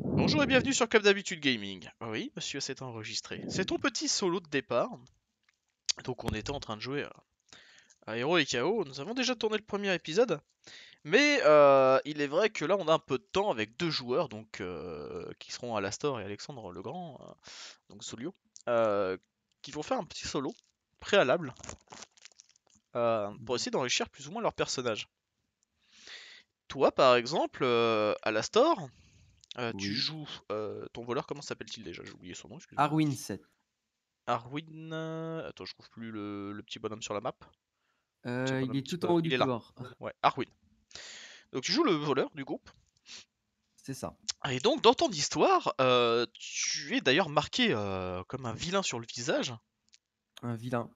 Bonjour et bienvenue sur Cap d'habitude Gaming. Bah oui, monsieur, c'est enregistré. C'est ton petit solo de départ. Donc on était en train de jouer à, et Chaos, Nous avons déjà tourné le premier épisode. Mais euh, il est vrai que là on a un peu de temps avec deux joueurs donc euh, qui seront Alastor et Alexandre le Grand, euh, donc Solio, qui vont faire un petit solo préalable pour essayer d'enrichir plus ou moins leur personnage. Toi par exemple, Alastor, euh, tu joues euh, ton voleur, comment s'appelle-t-il déjà J'ai oublié son nom. Arwin 7. Arwin. Euh, attends, je trouve plus le, petit bonhomme sur la map. il est tout en haut du couloir. Ouais, Arwin. Donc tu joues le voleur du groupe. C'est ça. Et donc dans ton histoire, tu es d'ailleurs marqué comme un vilain sur le visage. Un vilain.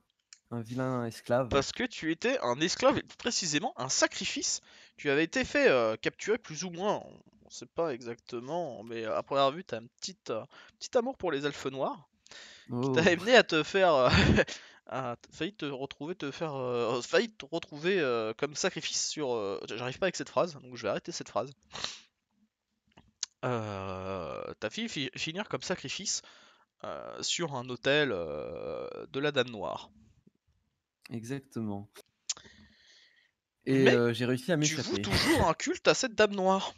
Un vilain esclave. Parce que tu étais un esclave, et précisément un sacrifice. Tu avais été fait capturer plus ou moins, sais pas exactement, mais euh, à première vue, as un euh, petit, amour pour les elfes noirs qui t'a oh. amené à te faire. Euh, failli te retrouver, te faire. retrouver comme sacrifice sur. J'arrive pas avec cette phrase, donc je vais arrêter cette phrase. ta fille finir comme sacrifice sur un hôtel de la Dame Noire. Exactement. Et j'ai réussi à m'échapper. Tu toujours un culte à cette dame noire.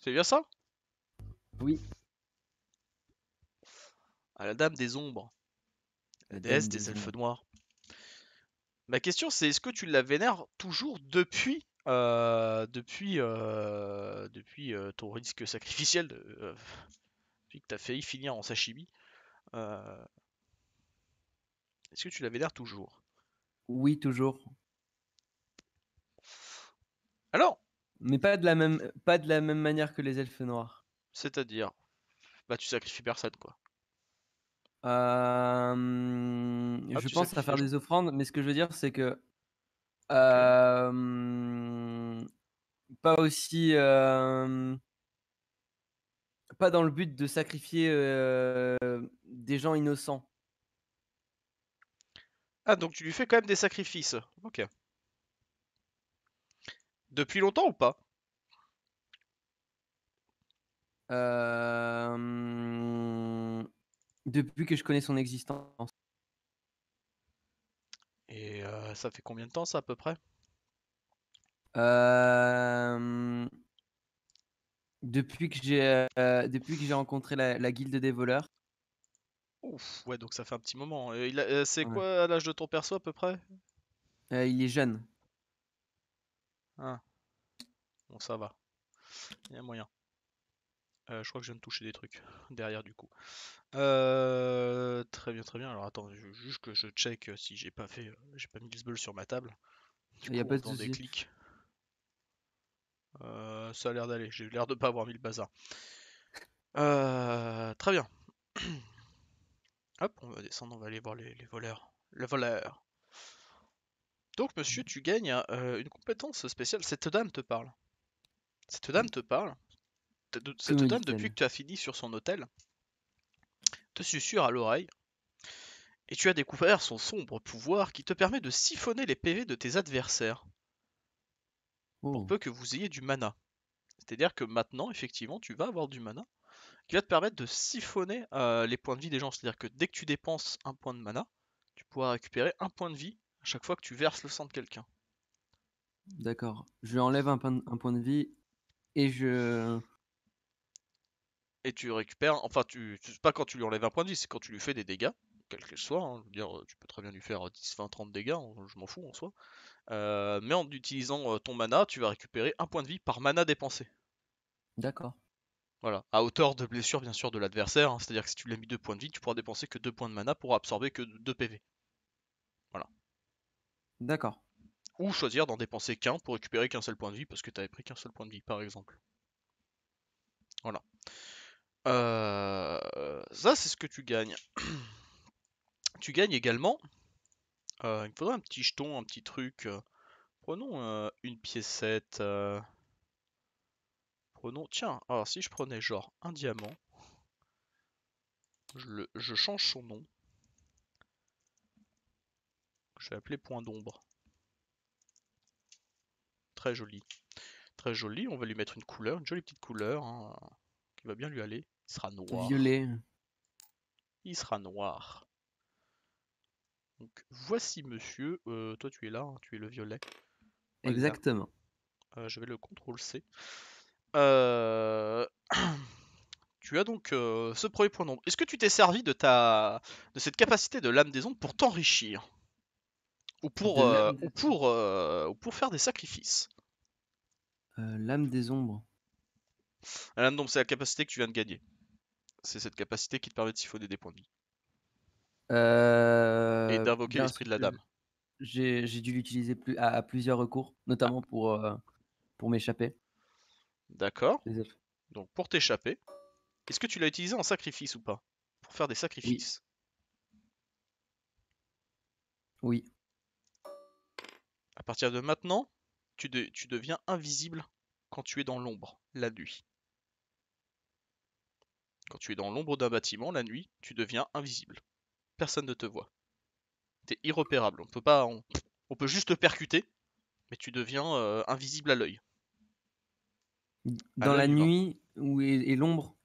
C'est bien ça Oui. À ah, la dame des ombres. La, déesse des, elfes noirs. Ma question c'est est-ce que tu la vénères toujours depuis euh, depuis euh, depuis euh, ton risque sacrificiel de, depuis que t'as failli finir en sashimi Est-ce que tu la vénères toujours Oui toujours. Alors, mais pas de la même, pas de la même manière que les elfes noirs. C'est-à-dire Bah, tu sacrifies personne, quoi. Euh, ah, je pense à faire des offrandes, mais ce que je veux dire, c'est que. Euh, pas aussi. Euh, pas dans le but de sacrifier des gens innocents. Ah, donc tu lui fais quand même des sacrifices. Ok. Depuis longtemps ou pas euh, Depuis que je connais son existence. Et euh, ça fait combien de temps ça à peu près euh, Depuis que j'ai depuis que j'ai rencontré la, guilde des voleurs. Ouf, ouais, donc ça fait un petit moment. c'est quoi l'âge de ton perso à peu près Il est jeune. Ah. Bon, ça va. Il y a moyen. Euh, je crois que je viens de toucher des trucs derrière du coup. Euh, très bien, très bien. Alors attends, je, juste que je check si j'ai pas fait, euh, j'ai pas mis sur ma table. Il y a pas de des clics. ça a l'air d'aller. J'ai l'air de pas avoir mis le bazar. très bien. Hop, on va descendre, on va aller voir les, les voleurs. Le voleur donc, monsieur, tu gagnes euh, une compétence spéciale. Cette dame te parle. Cette dame te parle. Cette dame, depuis que tu as fini sur son hôtel, te susurre à l'oreille. Et tu as découvert son sombre pouvoir qui te permet de siphonner les PV de tes adversaires. Pour oh. peu que vous ayez du mana. C'est-à-dire que maintenant, effectivement, tu vas avoir du mana qui va te permettre de siphonner euh, les points de vie des gens. C'est-à-dire que dès que tu dépenses un point de mana, tu pourras récupérer un point de vie à chaque fois que tu verses le sang de quelqu'un. D'accord. Je lui enlève un, point de vie et je. Et tu récupères. Enfin, tu, pas quand tu lui enlèves un point de vie, c'est quand tu lui fais des dégâts, Quel qu'ils soit. Hein. Je veux dire, tu peux très bien lui faire 10, 20, 30 dégâts, hein, je m'en fous en soi. Euh, mais en utilisant euh, ton mana, tu vas récupérer un point de vie par mana dépensé. D'accord. Voilà, à hauteur de blessure bien sûr de l'adversaire, hein. c'est-à-dire que si tu lui as mis deux points de vie, tu pourras dépenser que deux points de mana pour absorber que 2 PV. D'accord. Ou choisir d'en dépenser qu'un pour récupérer qu'un seul point de vie parce que tu avais pris qu'un seul point de vie, par exemple. Voilà. Euh, ça, c'est ce que tu gagnes. tu gagnes également. Euh, il faudrait un petit jeton, un petit truc. Euh, prenons une piécette. Prenons. Tiens, alors si je prenais genre un diamant, je change son nom je vais appeler point d'ombre. Très joli. Très joli, on va lui mettre une couleur, une jolie petite couleur, hein, qui va bien lui aller. Il sera noir. Violet. Il sera noir. Donc voici monsieur, euh, toi tu es là, hein, tu es le violet. Exactement. Euh, je vais le ctrl C. Euh, tu as donc ce premier point d'ombre. Est-ce que tu t'es servi de ta de cette capacité de l'âme des ondes pour t'enrichir ou pour, euh, ou pour, euh, pour faire des sacrifices. Euh, l'âme des ombres. Ah, l'âme ombres c'est la capacité que tu viens de gagner. C'est cette capacité qui te permet de siphonner des points de vie. Et d'invoquer l'esprit de la dame. J'ai dû l'utiliser plus, à, plusieurs recours, notamment ah. pour, pour m'échapper. D'accord. Donc pour t'échapper, est-ce que tu l'as utilisé en sacrifice ou pas Pour faire des sacrifices. Oui. oui. À partir de maintenant, tu, deviens invisible quand tu es dans l'ombre, la nuit. Quand tu es dans l'ombre d'un bâtiment, la nuit, tu deviens invisible. Personne ne te voit. T'es irrepérable. On peut pas, on, peut juste te percuter, mais tu deviens euh, invisible à l'œil. Dans la nuit où est l'ombre,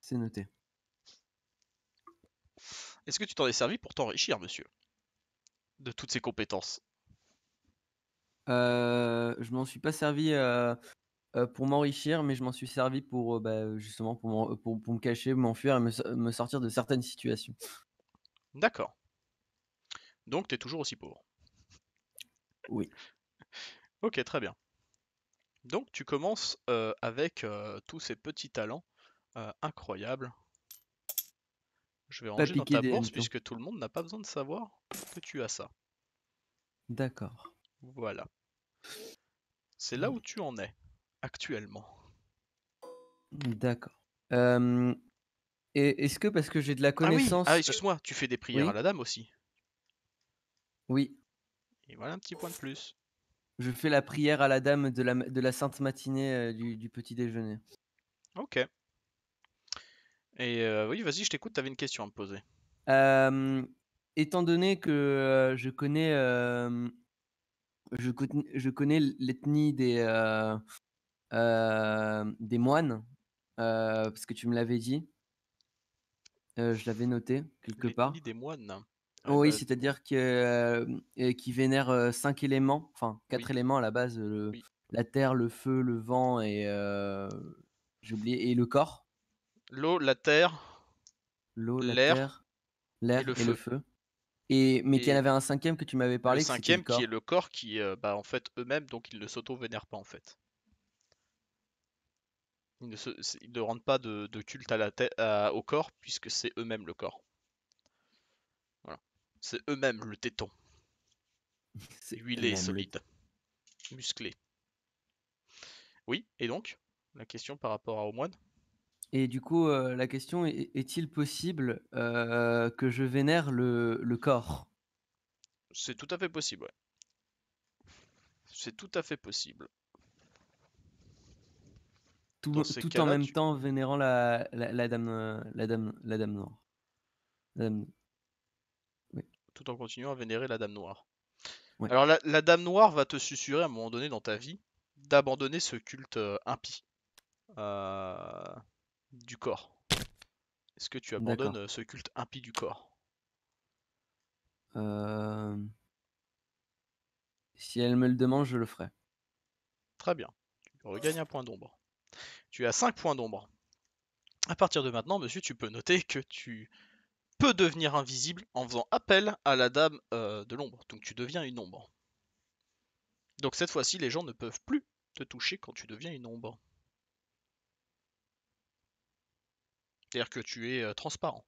C'est noté. Est-ce que tu t'en es servi pour t'enrichir, monsieur De toutes ces compétences euh, Je m'en suis pas servi euh, euh, pour m'enrichir, mais je m'en suis servi pour bah, justement pour, me cacher, m'enfuir et me, sortir de certaines situations. D'accord. Donc tu es toujours aussi pauvre Oui. ok, très bien. Donc tu commences avec tous ces petits talents euh, incroyable. Je vais ranger dans ta bourse puisque tout le monde n'a pas besoin de savoir que tu as ça. D'accord. Voilà. C'est là où tu en es actuellement. D'accord. est-ce que parce que j'ai de la ah connaissance. Ah, excuse-moi, tu fais des prières à la dame aussi. Oui. Et voilà un petit point de plus. Je fais la prière à la dame de la, de la sainte matinée euh, du, du, petit déjeuner. Ok. Et euh, oui, vas-y, je t'écoute, tu avais une question à me poser. Euh, étant donné que euh, je connais, je connais l'ethnie des, des moines, parce que tu me l'avais dit, je l'avais noté quelque l'ethnie part. des moines. Eh oui, ben, c'est-à-dire que, qui vénèrent cinq éléments, enfin quatre éléments à la base, la terre, le feu, le vent et j'ai oublié et le corps. L'eau, la terre. L'eau, l'air. L'air et, le, feu. Et, mais il y en avait un cinquième que tu m'avais parlé. Le cinquième qui est le corps qui, euh, bah, en fait, eux-mêmes, donc ils ne s'auto-vénèrent pas en fait. Ils ne, rendent pas de, culte à la au corps puisque c'est eux-mêmes le corps. Voilà. C'est eux-mêmes le téton. c'est huilé, solide, musclé. Oui, et donc, la question par rapport à au moine et du coup, euh, la question est, est-il possible euh, que je vénère le, corps C'est tout à fait possible, ouais. C'est tout à fait possible. Tout, en même temps vénérant la, dame, euh, la dame, la dame noire. tout en continuant à vénérer la Dame Noire. Alors la, Dame Noire va te susurrer à un moment donné dans ta vie d'abandonner ce culte impie. Euh, du corps. Est-ce que tu abandonnes euh, ce culte impie du corps euh, Si elle me le demande, je le ferai. Très bien. Tu regagnes un point d'ombre. Tu as 5 points d'ombre. À partir de maintenant, monsieur, tu peux noter que tu peux devenir invisible en faisant appel à la dame euh, de l'ombre. Donc tu deviens une ombre. Donc cette fois-ci, les gens ne peuvent plus te toucher quand tu deviens une ombre. C'est-à-dire que tu es euh, transparent.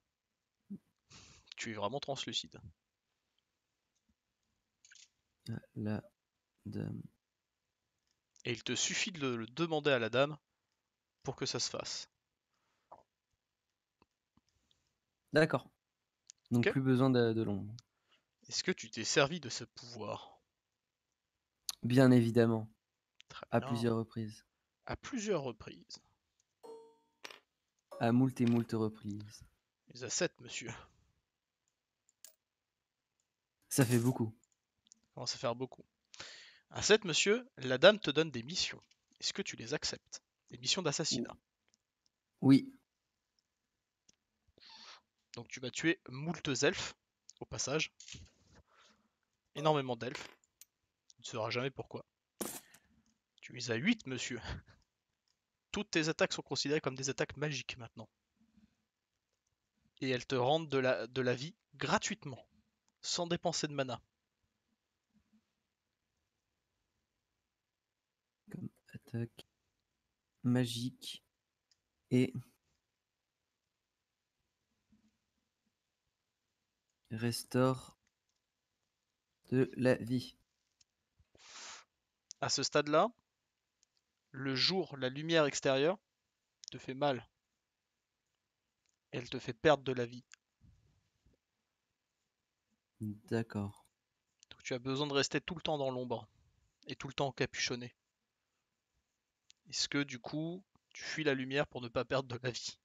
Tu es vraiment translucide. La Et il te suffit de le demander à la dame pour que ça se fasse. D'accord. Donc plus besoin de, l'ombre. Est-ce que tu t'es servi de ce pouvoir Bien évidemment. à plusieurs reprises. À plusieurs reprises à moult et moult reprises. Les à 7, monsieur. Ça fait beaucoup. Comment ça faire beaucoup À 7, monsieur, la dame te donne des missions. Est-ce que tu les acceptes Des missions d'assassinat. Oui. Donc tu vas tuer moult elfes, au passage. Énormément d'elfes. Tu ne sauras jamais pourquoi. Tu es à 8, monsieur toutes tes attaques sont considérées comme des attaques magiques maintenant. Et elles te rendent de la, de la vie gratuitement, sans dépenser de mana. Comme attaque magique et Restore. de la vie. À ce stade-là, le jour, la lumière extérieure, te fait mal. Elle te fait perdre de la vie. D'accord. tu as besoin de rester tout le temps dans l'ombre et tout le temps capuchonné. Est-ce que du coup, tu fuis la lumière pour ne pas perdre de la vie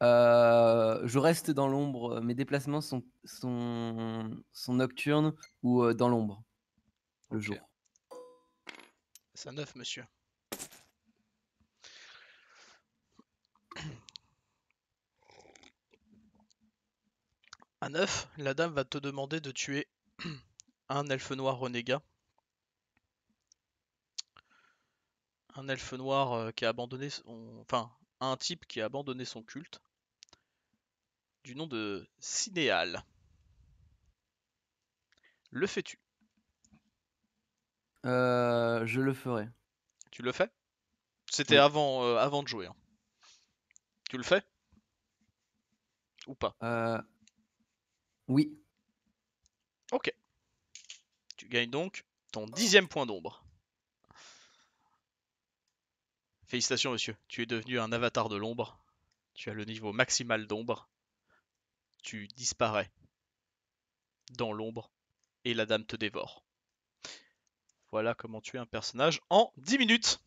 euh, je reste dans l'ombre. Mes déplacements sont, sont, nocturnes ou euh, dans l'ombre le jour. C'est un neuf, monsieur. À neuf, la dame va te demander de tuer un elfe noir renégat. Un elfe noir euh, qui a abandonné son... Enfin, un type qui a abandonné son culte. Du nom de Cinéal. Le fais-tu euh, je le ferai. Tu le fais C'était avant, euh, avant de jouer. Hein. Tu le fais Ou pas Euh, oui. Ok. Tu gagnes donc ton dixième point d'ombre. Félicitations, monsieur. Tu es devenu un avatar de l'ombre. Tu as le niveau maximal d'ombre. Tu disparais dans l'ombre et la dame te dévore. Voilà comment tuer un personnage en 10 minutes.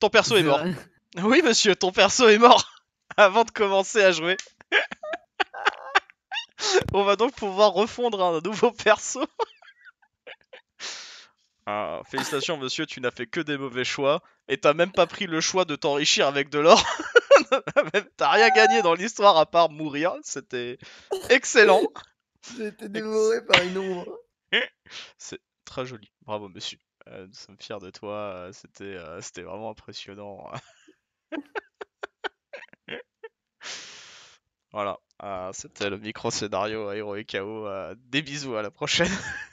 Ton perso est mort. Oui, monsieur, ton perso est mort avant de commencer à jouer. On va donc pouvoir refondre un nouveau perso. Ah, félicitations, monsieur, tu n'as fait que des mauvais choix et t'as même pas pris le choix de t'enrichir avec de l'or. t'as rien gagné dans l'histoire à part mourir. C'était excellent. J'ai été dévoré par une ombre. C'est très joli. Bravo, monsieur. Euh, nous sommes fiers de toi. Euh, euh, c'était vraiment impressionnant. Hein. voilà, c'était le micro scénario et KO. des bisous à la prochaine.